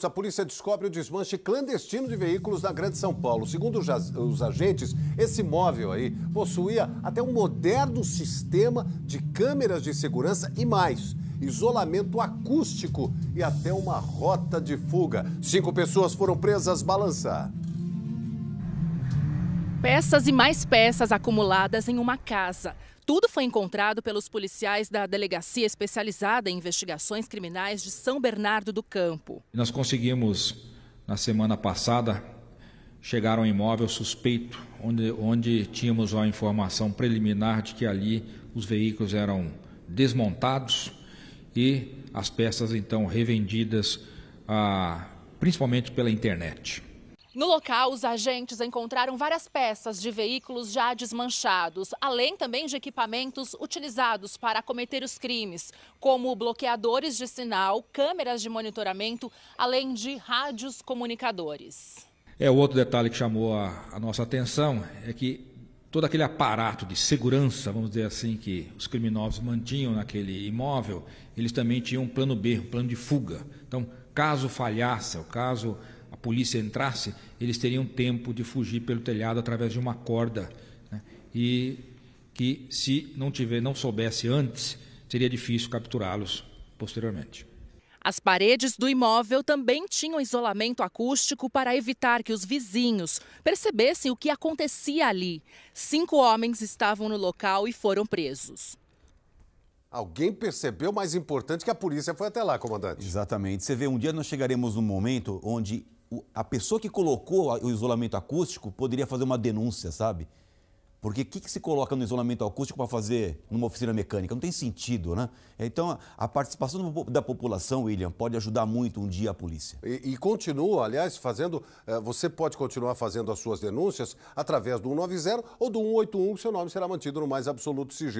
A polícia descobre o desmanche clandestino de veículos na Grande São Paulo. Segundo os agentes, esse móvel aí possuía até um moderno sistema de câmeras de segurança e mais, isolamento acústico e até uma rota de fuga. Cinco pessoas foram presas balançar. Peças e mais peças acumuladas em uma casa. Tudo foi encontrado pelos policiais da Delegacia Especializada em Investigações Criminais de São Bernardo do Campo. Nós conseguimos, na semana passada, chegar a um imóvel suspeito, onde, onde tínhamos a informação preliminar de que ali os veículos eram desmontados e as peças então revendidas, ah, principalmente pela internet. No local, os agentes encontraram várias peças de veículos já desmanchados, além também de equipamentos utilizados para cometer os crimes, como bloqueadores de sinal, câmeras de monitoramento, além de rádios comunicadores. É, o outro detalhe que chamou a, a nossa atenção é que todo aquele aparato de segurança, vamos dizer assim, que os criminosos mantinham naquele imóvel, eles também tinham um plano B, um plano de fuga. Então, caso falhasse, o caso a polícia entrasse, eles teriam tempo de fugir pelo telhado através de uma corda. Né? E que, se não, tiver, não soubesse antes, seria difícil capturá-los posteriormente. As paredes do imóvel também tinham isolamento acústico para evitar que os vizinhos percebessem o que acontecia ali. Cinco homens estavam no local e foram presos. Alguém percebeu, mais importante que a polícia foi até lá, comandante. Exatamente. Você vê, um dia nós chegaremos num momento onde a pessoa que colocou o isolamento acústico poderia fazer uma denúncia, sabe? Porque o que, que, se coloca no isolamento acústico para fazer numa oficina mecânica? Não tem sentido, né? Então, a participação da população, William, pode ajudar muito um dia a polícia. E, e continua, aliás, fazendo. Eh, você pode continuar fazendo as suas denúncias através do 190 ou do 181, seu nome será mantido no mais absoluto sigilo.